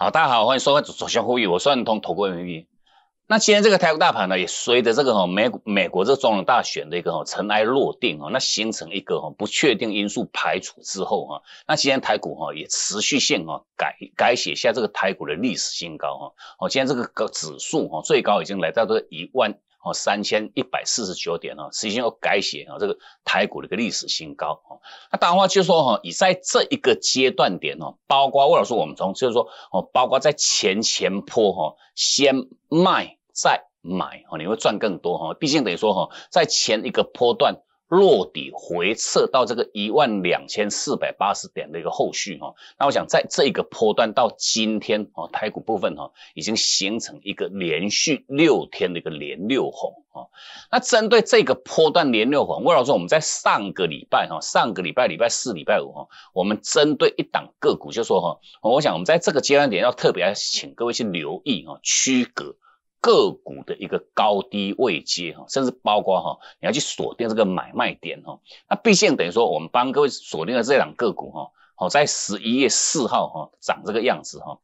好，大家好，欢迎收看左左先货我是万通投顾 m v P。那今天这个台股大盘呢，也随着这个吼美美国这总统大选的一个尘埃落定啊，那形成一个哈不确定因素排除之后哈，那今天台股哈也持续性啊改改写下这个台股的历史新高哈。好，今天这个指数哈最高已经来到这个一万。哦，三千一百四十九点哦，实际上要改写哦，这个台股的一个历史新高哦。那当然话就是说哈，以在这一个阶段点哦，包括魏老说我们从就是说哦，包括在前前坡哈，先卖再买哦，你会赚更多哈。毕竟等于说哈，在前一个波段。落底回撤到这个一万两千四百八十点的一个后续哈，那我想在这个波段到今天哦，台股部分哈，已经形成一个连续六天的一个连六红啊。那针对这个波段连六红，为什么说我们在上个礼拜哈，上个礼拜礼拜四、礼拜五哈，我们针对一档个股就说哈，我想我们在这个阶段点要特别请各位去留意哈，区隔。个股的一个高低位阶哈，甚至包括哈，你要去锁定这个买卖点哈。那毕竟等于说，我们帮各位锁定了这两个股哈，好，在十一月四号哈，长这个样子哈。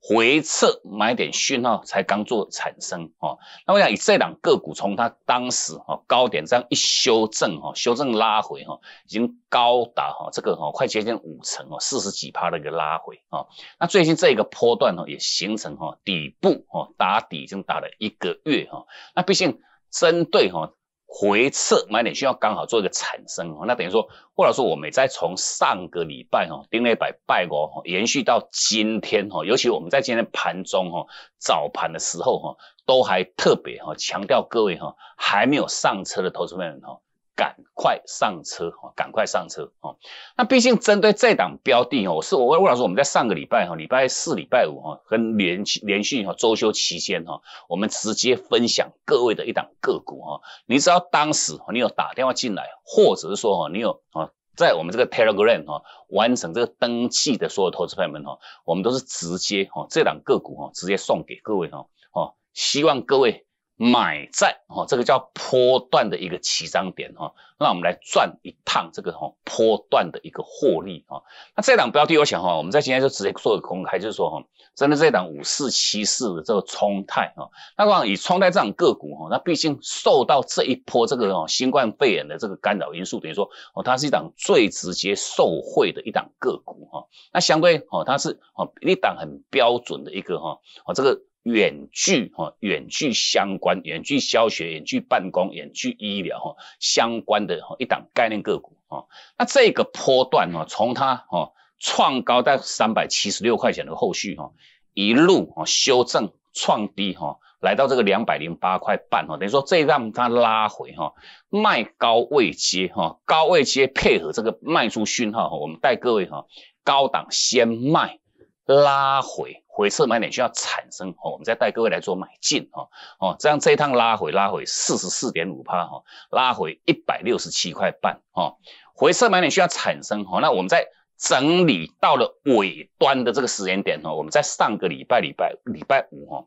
回撤买点讯号才刚做产生哦，那我想以这两个股从它当时哦高点这样一修正哈，修正拉回哈，已经高达哈这个哈快接近五成哦，四十几趴的一个拉回啊，那最近这一个波段哦也形成哈底部哦打底已经打了一个月哈，那毕竟针对哈。回撤买点需要刚好做一个产生哦，那等于说或者说我们在从上个礼拜哈，跌了一百过哦，延续到今天哈，尤其我们在今天盘中哈，早盘的时候哈，都还特别哈，强调各位哈，还没有上车的投资者们哈。赶快上车哈，赶快上车哈。那毕竟针对这档标的哦，我是我魏老师，我们在上个礼拜哈，礼拜四、礼拜五哈，跟连续连续哈，周休期间哈，我们直接分享各位的一档个股哈。你知道当时你有打电话进来，或者是说哈，你有啊在我们这个 Telegram 哈完成这个登记的所有投资朋友们哈，我们都是直接哈这档个股哈直接送给各位哈。好，希望各位。买在哦，这个叫波段的一个起涨点哈，那我们来赚一趟这个哈波段的一个获利哈。那这档标的，我想我哈，我们在今天就直接做个公开，就是说哈，真的这档五四七四的这个冲泰哈。那往以冲泰这种个股哈，那毕竟受到这一波这个哦新冠肺炎的这个干扰因素，等于说哦，它是一档最直接受惠的一档个股哈。那相对哦，它是哦一档很标准的一个哈哦这个。远距哈，远距相关，远距教学、远距办公，远距医疗哈，相关的哈一档概念个股啊，那这个波段哈，从它哈创高到三百七十六块钱的后续哈，一路哈修正创低哈，来到这个两百零八块半哈，等于说这让它拉回哈，卖高位接哈，高位接配合这个卖出讯号哈，我们带各位哈高档先卖，拉回。回撤买点需要产生哦，我们再带各位来做买进哦哦，这样这一趟拉回拉回四十四点五帕哈，拉回一百六十七块半哈，回撤买点需要产生哈，那我们在整理到了尾端的这个时间点哈，我们在上个礼拜礼拜礼拜五哈，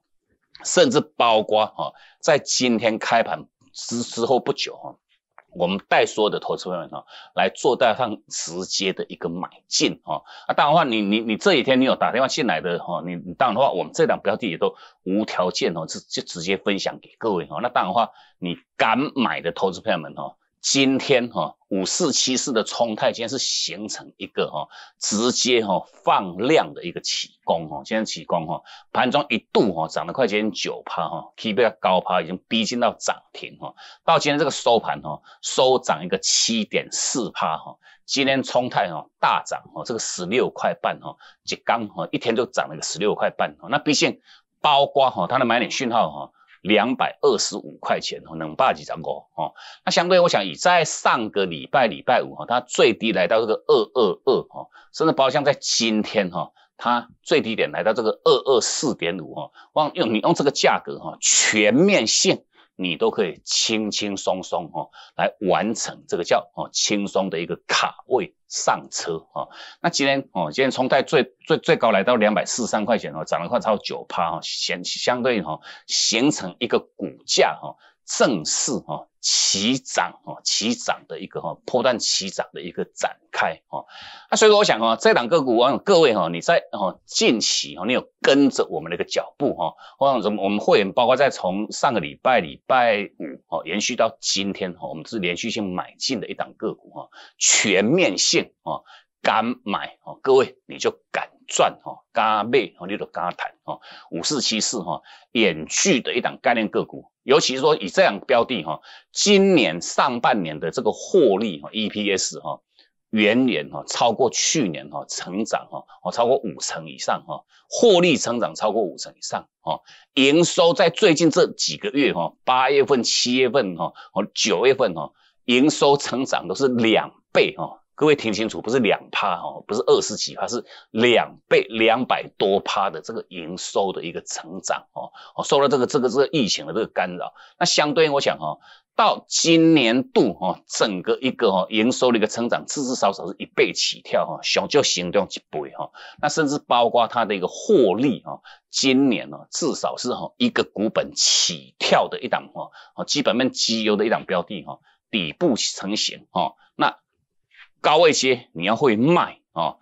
甚至包括哈，在今天开盘之之后不久哈。我们带所有的投资朋友们哈来做带上直接的一个买进哈，啊，当然的话你你你这几天你有打电话进来的哈，你你当然的话我们这档标的也都无条件哦直就直接分享给各位哈，那当然的话你敢买的投资朋友们哈。今天哈五四七四的冲太今天是形成一个哈直接哈放量的一个起攻哈，今天起攻哈盘中一度哈涨了快接近九趴哈，K 线高趴已经逼近到涨停哈，到今天这个收盘哈收涨一个七点四趴哈，今天冲太哈大涨哈这个十六块半哈，一刚哈一天就涨了一个十六块半哈，那毕竟包括哈它的买点讯号哈。两百二十五块钱哦，能霸几张股哦？那相对我想以在上个礼拜礼拜五哈，它最低来到这个二二二哦，甚至包像在今天哈，它最低点来到这个二二四点五哦。往用你用这个价格哈，全面性。你都可以轻轻松松哦，来完成这个叫哦轻松的一个卡位上车啊。那今天哦，今天冲到最最最高来到两百四十三块钱哦，涨了快超九趴哈，相相对哈形成一个股价哈。正式啊，起涨啊，起涨的一个哈，波段起涨的一个展开啊，那所以说我想啊，这档个股啊，各位哈，你在啊近期啊，你有跟着我们的一个脚步哈，我想我们我们会员包括在从上个礼拜礼拜五哦延续到今天哈，我们是连续性买进的一档个股哈，全面性啊，敢买啊，各位你就敢。赚哈加卖哈，你都加谈哈，五四七四哈，延续的一档概念个股，尤其是说以这样标的哈，今年上半年的这个获利哈，EPS 哈，元年哈超过去年哈，成长哈，超过五成以上哈，获利成长超过五成以上哈，营收在最近这几个月哈，八月份、七月份哈和九月份哈，营收成长都是两倍哈。各位听清楚，不是两趴哦，不是二十几趴，是两倍两百多趴的这个营收的一个成长哦。受到这个这个这个疫情的这个干扰，那相对应我想哦，到今年度哦，整个一个哦营收的一个成长，至至少少是一倍起跳哦，小就行动一倍哈。那甚至包括它的一个获利哈，今年哦至少是哈一个股本起跳的一档哈，哦基本面绩优的一档标的哈，底部成型哈，那。高位接你要会卖啊，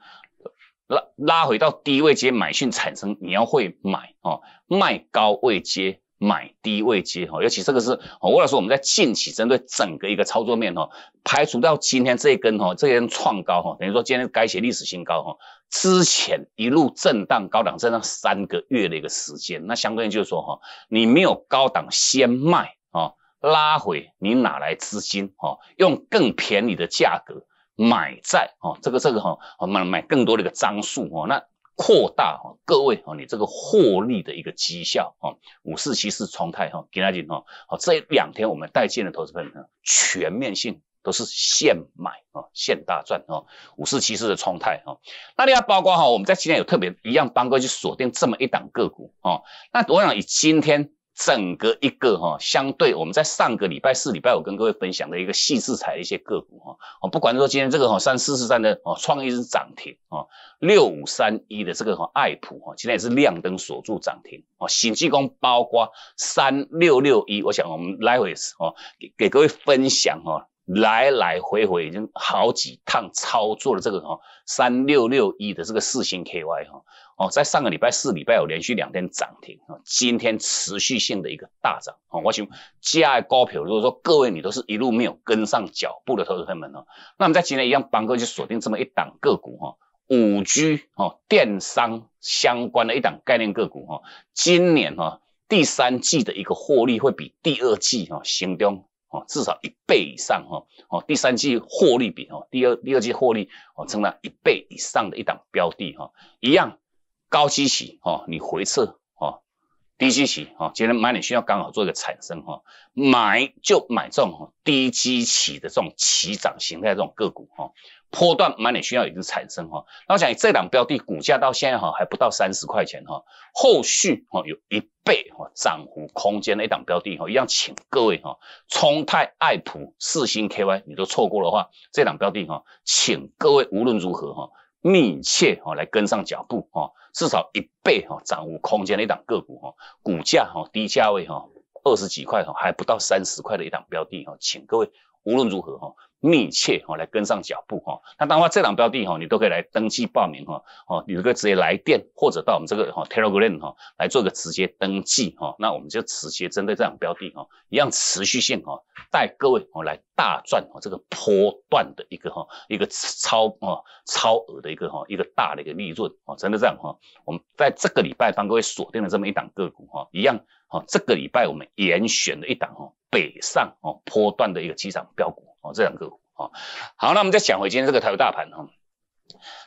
拉拉回到低位接买讯产生你要会买啊，卖高位接买低位接哈，尤其这个是我要说我们在近期针对整个一个操作面哈，排除掉今天这一根哈，这一根创高哈，等于说今天改写历史新高哈，之前一路震荡高档震荡三个月的一个时间，那相对应就是说哈，你没有高档先卖啊，拉回你哪来资金哈，用更便宜的价格。买债啊，这个这个哈，买买更多的一个张数哈，那扩大哈各位哈你这个获利的一个绩效啊，五四七四重台哈给大家讲哈，好这两天我们带进的投资朋友全面性都是现买啊现大赚啊五四七四的窗台啊，那你要包括哈我们在今天有特别一样帮各位去锁定这么一档个股啊，那我想以今天。整个一个哈，相对我们在上个礼拜四礼拜五跟各位分享的一个细制彩的一些个股哈，哦，不管说今天这个哈三四十三的哦创意是涨停啊，六五三一的这个哈爱普哈今天也是亮灯锁住涨停啊，新济工包括三六六一，我想我们来回哦给给各位分享哈。来来回回已经好几趟操作了这个哈三六六一的这个四星 KY 哈哦，在上个礼拜四礼拜有连续两天涨停啊，今天持续性的一个大涨啊，我想加高票，如果说各位你都是一路没有跟上脚步的投资友们哦，那我们在今天一样帮各位去锁定这么一档个股哈，五 G 哦电商相关的一档概念个股哈，今年哈第三季的一个获利会比第二季哈行中。哦，至少一倍以上哈，哦，第三季获利比哈，第二第二季获利哦，成长一倍以上的一档标的哈，一样高基期哈，你回撤哈，低基期哈，今天买你需要刚好做一个产生哈，买就买这种低基期的这种齐涨形态这种个股哈。波段买点需要已经产生哈，那我想这档标的股价到现在哈还不到三十块钱哈，后续哈有一倍哈涨幅空间的一档标的哈，一样请各位哈，冲泰、爱普四星 KY 你都错过的话，这档标的哈，请各位无论如何哈，密切哈来跟上脚步哈，至少一倍哈涨幅空间的一档个股哈，股价哈低价位哈，二十几块哈还不到三十块的一档标的哈，请各位无论如何哈。密切哦，来跟上脚步哈。那当然，这档标的哈，你都可以来登记报名哈。哦，你都可以直接来电或者到我们这个哈 Telegram 哈，来做个直接登记哈。那我们就直接针对这档标的哈，一样持续性哈，带各位哦来大赚哦这个波段的一个哈一个超哦超额的一个哈一个大的一个利润哦。真的这样哈，我们在这个礼拜帮各位锁定了这么一档个股哈，一样哦。这个礼拜我们严选的一档哦北上哦坡段的一个机场标股。哦，这两个，股哦，好，那我们再讲回今天这个台股大盘哈，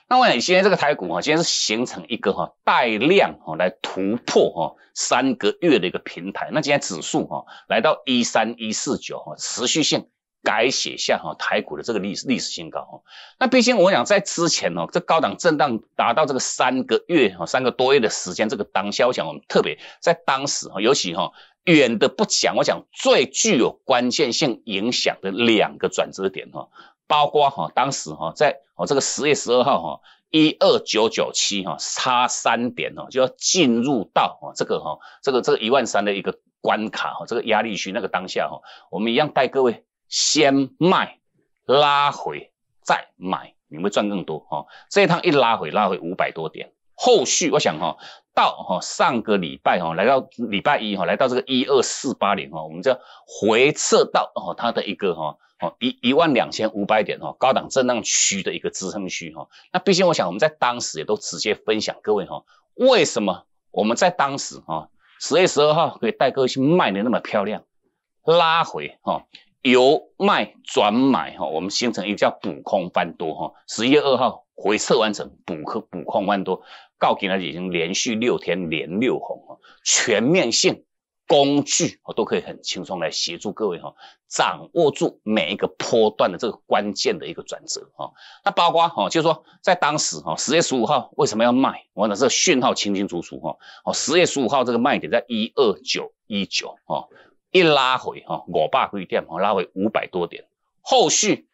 那我想今天这个台股哈，今天是形成一个哈带量哈来突破哈三个月的一个平台，那今天指数哈来到一三一四九哈，持续性改写下哈台股的这个历史历史新高哈，那毕竟我想在之前哦，这高档震荡达到这个三个月哈三个多月的时间，这个当下，我想我们特别在当时哈，尤其哈。远的不讲，我讲最具有关键性影响的两个转折点哈，包括哈当时哈在哦这个十月十二号哈，一二九九七哈差三点哦就要进入到哦这个哈这个这个一万三的一个关卡哈这个压力区那个当下哈，我们一样带各位先卖拉回再买，你会赚更多哈，这一趟一拉回拉回五百多点。后续我想哈，到哈上个礼拜哈，来到礼拜一哈，来到这个一二四八零哈，我们就要回撤到哈它的一个哈哦一一万两千五百点哈高档震荡区的一个支撑区哈。那毕竟我想我们在当时也都直接分享各位哈，为什么我们在当时哈十月十二号可以带各位去卖的那么漂亮，拉回哈由卖转买哈，我们形成一个叫补空翻多哈，十一月二号回撤完成补空补空翻多。告警呢已经连续六天连六红啊，全面性工具啊都可以很轻松来协助各位哈掌握住每一个波段的这个关键的一个转折啊。那包括哈就是说在当时哈，十月十五号为什么要卖？我的这个讯号清清楚楚哈哦十月十五号这个卖点在一二九一九啊一拉回哈爸规定哈，拉回五百多点，后续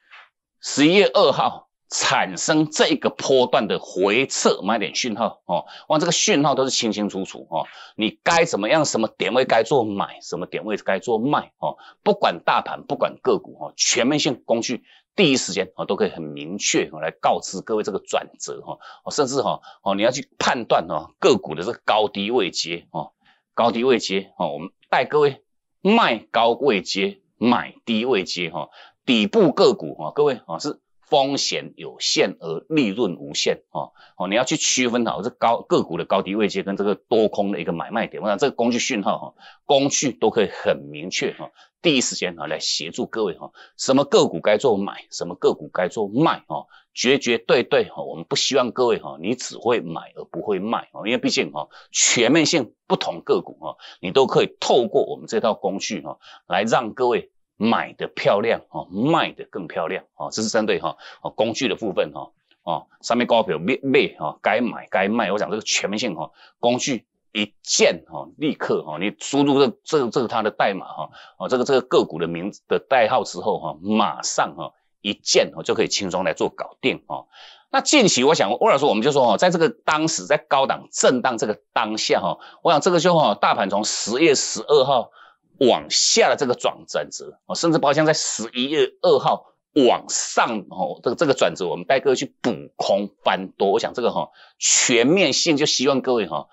十一月二号。产生这一个波段的回撤买点讯号哦，哇，这个讯号都是清清楚楚哦，你该怎么样，什么点位该做买，什么点位该做卖哦，不管大盘，不管个股哦，全面性工具第一时间哦都可以很明确来告知各位这个转折哈，甚至哈哦你要去判断哦个股的这个高低位接哦高低位接哦，我们带各位卖高位接，买低位接哈，底部个股哈，各位啊是。风险有限而利润无限啊，哦，你要去区分好这高个股的高低位阶跟这个多空的一个买卖点。我想这个工具讯号哈，工具都可以很明确哈，第一时间哈来协助各位哈，什么个股该做买，什么个股该做卖啊，绝绝对对哈，我们不希望各位哈，你只会买而不会卖啊，因为毕竟哈，全面性不同个股哈，你都可以透过我们这套工具哈，来让各位。买的漂亮哦，卖的更漂亮哦，这是针对哈哦工具的部分哈哦，上面高票卖卖哈，该买该卖，我讲这个全面性哈，工具一键哈，立刻哈，你输入这这这个它的代码哈哦，这个这个个股的名字的代号之后哈，马上哈，一键哦就可以轻松来做搞定哈。那近期我想威尔说我们就说哈，在这个当时在高档震荡这个当下哈，我想这个就哈大盘从十月十二号。往下的这个转转折啊，甚至包括像在十一月二号往上哦，这个这个转折，我们带各位去补空翻多。我想这个哈全面性，就希望各位哈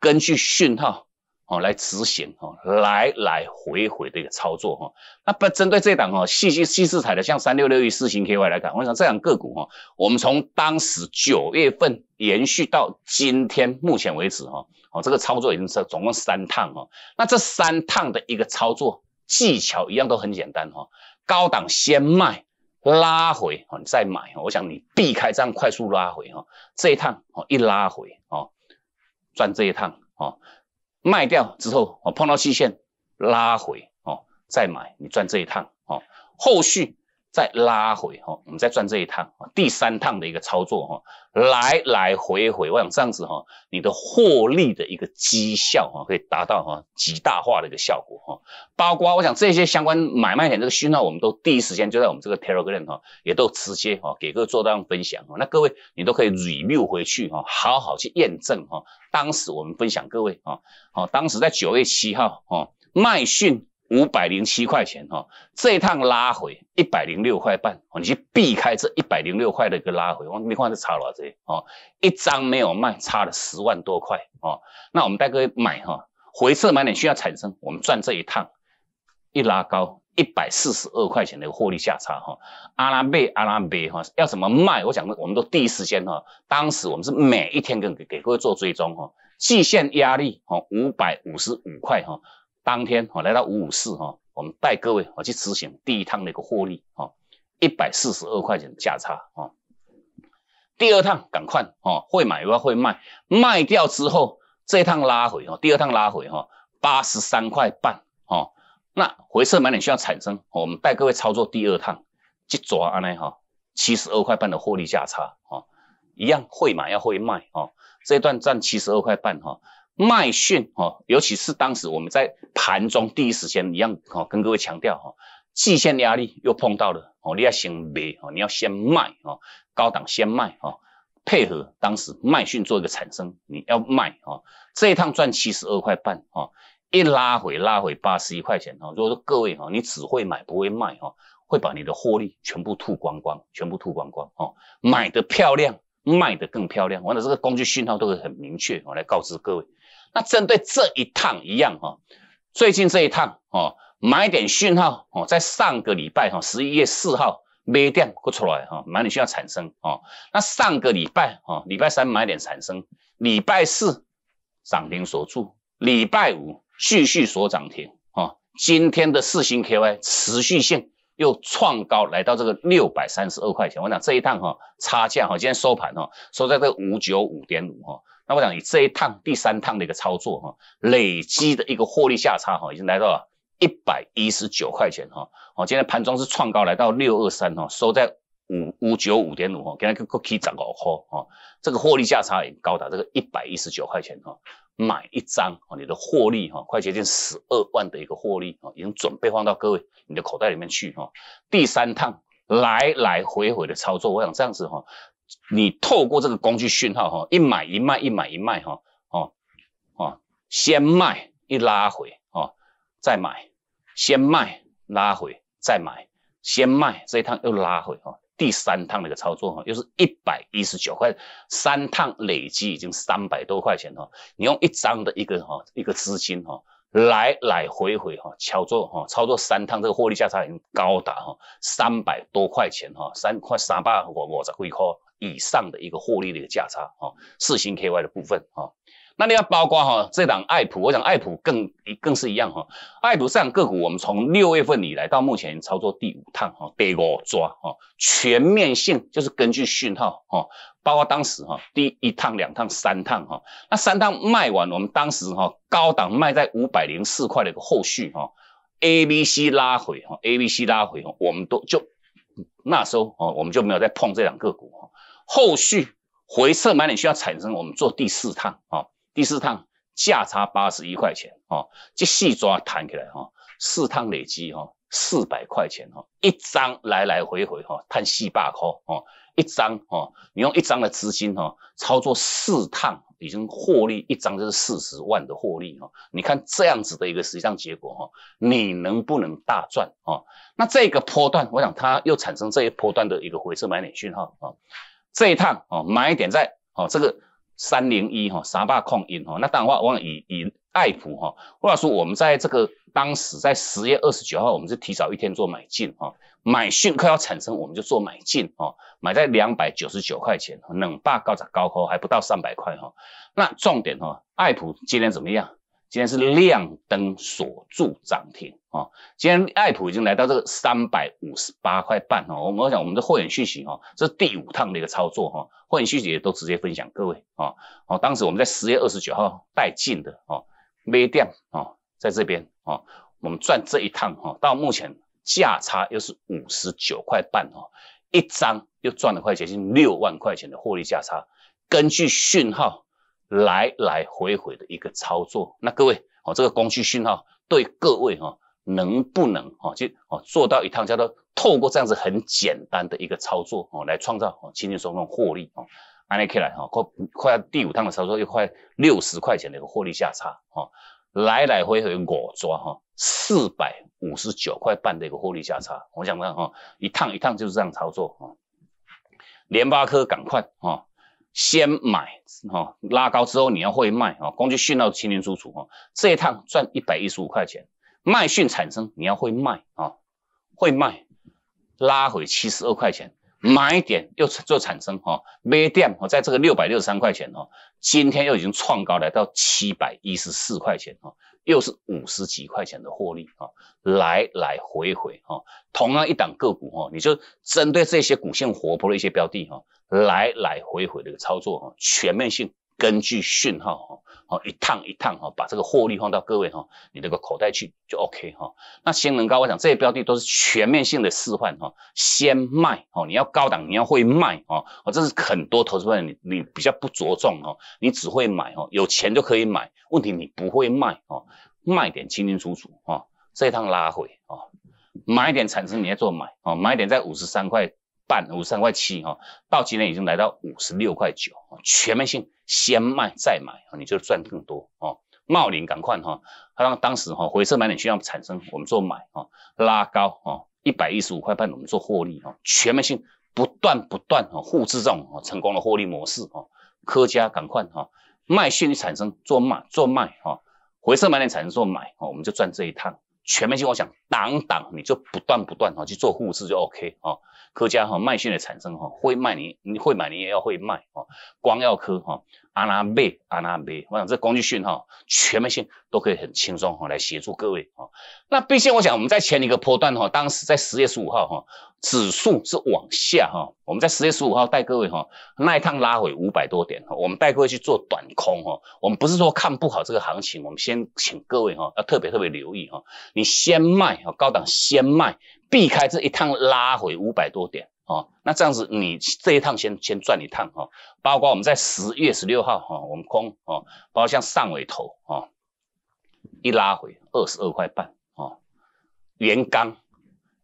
根据讯号哦来执行哦，来来回回的一个操作哈。那不针对这档哈细细细思采的，像三六六一四型 K Y 来看，我想这两个股哈，我们从当时九月份延续到今天目前为止哈。哦，这个操作已经是总共三趟哦。那这三趟的一个操作技巧一样都很简单哈，高档先卖，拉回哦，你再买，我想你避开这样快速拉回哈，这一趟哦一拉回哦赚这一趟哦，卖掉之后哦碰到期限拉回哦再买，你赚这一趟哦，后续。再拉回哈，我们再转这一趟，第三趟的一个操作哈，来来回回，我想这样子哈，你的获利的一个绩效哈，可以达到哈极大化的一个效果哈。包括我想这些相关买卖点这个讯号，我们都第一时间就在我们这个 Telegram 哈，也都直接哈给各位做这样分享。那各位你都可以 Review 回去哈，好好去验证哈，当时我们分享各位啊，好，当时在九月七号哦，卖讯。五百零七块钱哈，这一趟拉回一百零六块半，你去避开这一百零六块的一个拉回，我没看这差多少？哦，一张没有卖，差了十万多块哦。那我们带各位买哈，回撤买点需要产生，我们赚这一趟一拉高一百四十二块钱的一个获利价差哈。阿拉贝阿拉贝哈，要怎么卖？我想我们都第一时间哈，当时我们是每一天给给各位做追踪哈，季线压力哈，五百五十五块哈。当天我来到五五四哈，我们带各位我去执行第一趟的一个获利哈，一百四十二块钱价差哈。第二趟赶快哈，会买又要会卖，卖掉之后这趟拉回哈，第二趟拉回哈，八十三块半哈。那回撤买点需要产生，我们带各位操作第二趟去抓安呢哈，七十二块半的获利价差哈，一样会买要会卖哈，这一段赚七十二块半哈。卖讯哦，尤其是当时我们在盘中第一时间一样哦，跟各位强调哈，季线压力又碰到了哦，你要先卖哦，你要先卖哦，高档先卖哦，配合当时卖讯做一个产生，你要卖哦，这一趟赚七十二块半哦，一拉回拉回八十一块钱哦，如果说各位哈，你只会买不会卖哈，会把你的获利全部吐光光，全部吐光光哦，买的漂亮，卖的更漂亮，完了这个工具讯号都会很明确，我来告知各位。那针对这一趟一样哈，最近这一趟哦，买点讯号哦，在上个礼拜哈，十一月四号买点出来哈，买点讯号产生哦。那上个礼拜哈，礼拜三买点产生，礼拜四涨停锁住，礼拜五继续锁涨停哦。今天的四星 KY 持续性又创高来到这个六百三十二块钱，我讲这一趟哈，差价哈，今天收盘哈，收在这个五九五点五哈。那我想，以这一趟、第三趟的一个操作哈，累积的一个获利价差哈，已经来到了一百一十九块钱哈。哦，今天盘中是创高来到六二三哈，收在五五九五点五哈，给大家各位去涨个号哈。这个获利价差也高达这个一百一十九块钱哈，买一张哦，你的获利哈，快接近十二万的一个获利哦，已经准备放到各位你的口袋里面去哈。第三趟来来回回的操作，我想这样子哈。你透过这个工具讯号哈，一买一卖一买一卖哈，哦哦，先卖一拉回哦，再买，先卖拉回再买，先卖这一趟又拉回哦，第三趟的一个操作哈，又是一百一十九块，三趟累计已经三百多块钱哈，你用一张的一个哈一个资金哈，来来回回哈操作哈操作三趟，这个获利价差已经高达哈三百多块钱哈，三块三百五五十几块。以上的一个获利的一个价差啊，四星 KY 的部分啊，那你要包括哈这档爱普，我想爱普更更是一样哈，爱普上个股我们从六月份以来到目前操作第五趟哈，被我抓哈，全面性就是根据讯号哈，包括当时哈第一趟、两趟、三趟哈，那三趟卖完，我们当时哈高档卖在五百零四块的一个后续哈，ABC 拉回哈，ABC 拉回，我们都就那时候哦，我们就没有再碰这两个股。后续回撤买点需要产生，我们做第四趟啊，第四趟价差八十一块钱啊，这细抓弹起来啊，四趟累积哈，四百块钱哈，一张来来回回哈，探细把口哦，一张哦，你用一张的资金哦，操作四趟已经获利一张就是四十万的获利哦，你看这样子的一个实际上结果哈，你能不能大赚啊？那这个波段，我想它又产生这一波段的一个回撤买点讯号啊。这一趟哦，买点在哦这个三零一哈沙霸控业哈，那当然话我以以爱普哈，者说我们在这个当时在十月二十九号，我们是提早一天做买进哈，买讯快要产生，我们就做买进哦，买在两百九十九块钱，冷霸高涨高呵，还不到三百块哈，那重点哈，爱普今天怎么样？今天是亮灯锁住涨停啊！今天爱普已经来到这个三百五十八块半哦，我们想我们的会员讯息哦，这是第五趟的一个操作哈，慧眼讯息也都直接分享各位啊。哦，当时我们在十月二十九号带进的哦，没跌哦，在这边哦，我们赚这一趟哈，到目前价差又是五十九块半哦，一张又赚了块钱近六万块钱的获利价差，根据讯号。来来回回的一个操作，那各位哦，这个工具讯号对各位哈能不能哈去哦做到一趟叫做透过这样子很简单的一个操作哦来创造哦轻轻松松获利哦，拿起来哈快快要第五趟的操作又快六十块钱的一个获利价差哦，来来回回我抓哈四百五十九块半的一个获利价差，我想看哈一趟一趟就是这样操作哦，联发科赶快哦先买哦，拉高之后你要会卖哦，工具训到清清楚楚哦。这一趟赚一百一十五块钱，卖讯产生，你要会卖哦，会卖，拉回七十二块钱，买点又做产生哦，买点我在这个六百六十三块钱哦，今天又已经创高来到七百一十四块钱哦。又是五十几块钱的获利啊，来来回回啊，同样一档个股哈，你就针对这些股性活泼的一些标的哈，来来回回的一个操作哈，全面性。根据讯号哈，好一趟一趟哈，把这个获利放到各位哈，你那个口袋去就 OK 哈。那先能高，我想这些标的都是全面性的示范哈，先卖哈，你要高档你要会卖哈，哦这是很多投资人你你比较不着重哈，你只会买哈，有钱就可以买，问题你不会卖啊，卖点清清楚楚啊，这一趟拉回啊，买点产生你要做买啊，买点在五十三块。半五十三块七哈，到今天已经来到五十六块九，全面性先卖再买，你就赚更多哦。茂林赶快哈，它当时哈回撤买点需要产生，我们做买啊，拉高哈，一百一十五块半，我们做获利哈，全面性不断不断哈复制这种成功的获利模式哈，科家赶快哈，卖息产生做卖做卖哈，回撤买点产生做买，哈，我们就赚这一趟。全面性，我想挡挡你就不断不断哈去做护市就 OK 哈。科家哈慢性的产生哈会卖你你会买你也要会卖哈。光要科哈。阿拉贝，阿拉贝，我想这工具讯哈，全面性都可以很轻松哈来协助各位哈。那毕竟我想我们在前一个波段哈，当时在十月十五号哈，指数是往下哈。我们在十月十五号带各位哈那一趟拉回五百多点，我们带各位去做短空哈。我们不是说看不好这个行情，我们先请各位哈要特别特别留意哈，你先卖哈，高档先卖，避开这一趟拉回五百多点。哦，那这样子你这一趟先先赚一趟哈，包括我们在十月十六号哈，我们空哦，包括像上尾头哦，一拉回二十二块半哦，原钢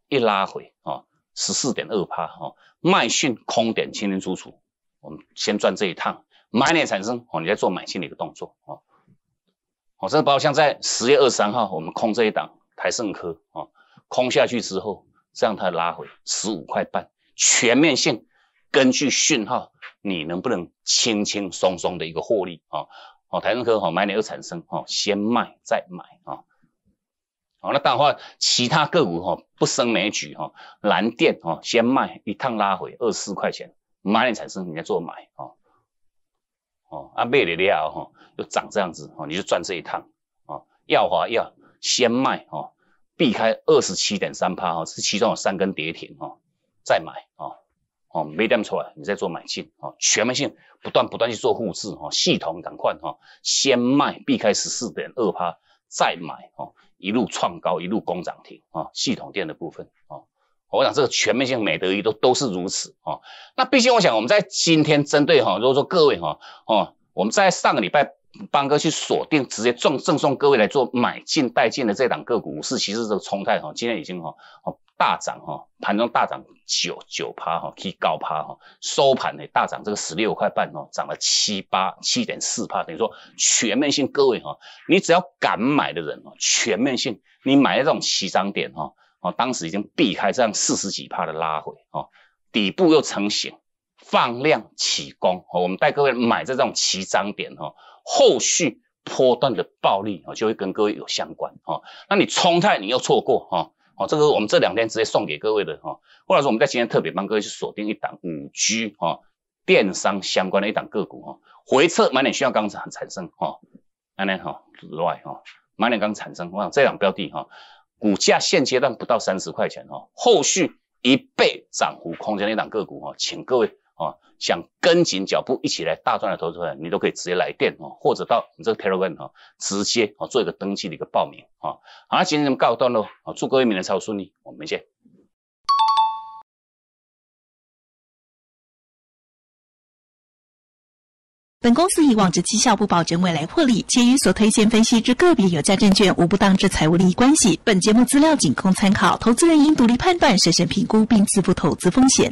一拉回哦，十四点二趴哦，麦讯空点清清楚楚，我们先赚这一趟，买点产生哦，你在做买进的一个动作哦，哦，这包括像在十月二十三号我们空这一档台盛科哦，空下去之后，这样它拉回十五块半。全面性，根据讯号，你能不能轻轻松松的一个获利啊？哦，台证科哈买点要产生哈，先卖再买啊。好，那当然话，其他个股哈不升没举哈，蓝电哈先卖一趟拉回二四块钱，买点产生你再做买啊。哦，啊卖的料哈又涨这样子哦，你就赚这一趟啊。耀华要先卖哦，避开二十七点三趴哈，是其中有三根跌停哈。再买啊，哦没点出来，你再做买进啊，全面性不断不断去做复制啊，系统赶快哈，先卖避开十四点二趴再买啊，一路创高一路攻涨停啊，系统店的部分啊，我想这个全面性美德一都都是如此啊，那毕竟我想我们在今天针对哈，如果说各位哈哦，我们在上个礼拜帮哥去锁定直接赠赠送各位来做买进带进的这档个股，是其实这个冲态哈，今天已经哈大涨哈，盘中大涨。九九趴哈，去高趴哈，收盘呢大涨，这个十六块半哦，涨了七八七点四趴，等于说全面性各位哈，你只要敢买的人哦，全面性你买这种起涨点哈，哦当时已经避开这样四十几趴的拉回哦，底部又成型，放量起攻，我们带各位买在这种起涨点哈，后续波段的暴利哦就会跟各位有相关哦，那你冲太你又错过哈。哦，这个我们这两天直接送给各位的哈，或者说我们在今天特别帮各位去锁定一档五 G 哈，电商相关的一档个股哈，回撤满脸需要钢产产生哈，安呢哈 w h 哈，满脸刚产生，我想这档标的哈，股价现阶段不到三十块钱哈，后续一倍涨幅空间的一档个股哈，请各位。哦，想跟紧脚步一起来大赚的投资人，你都可以直接来电哦，或者到你这个 Telegram 哈，直接哦做一个登记的一个报名啊。好，今天就告落喽，祝各位名人超顺利，我们见。本公司以往之绩效不保证未来获利，且与所推荐分析之个别有价证券无不当之财务利益关系。本节目资料仅供参考，投资人应独立判断，审慎评估并自负投资风险。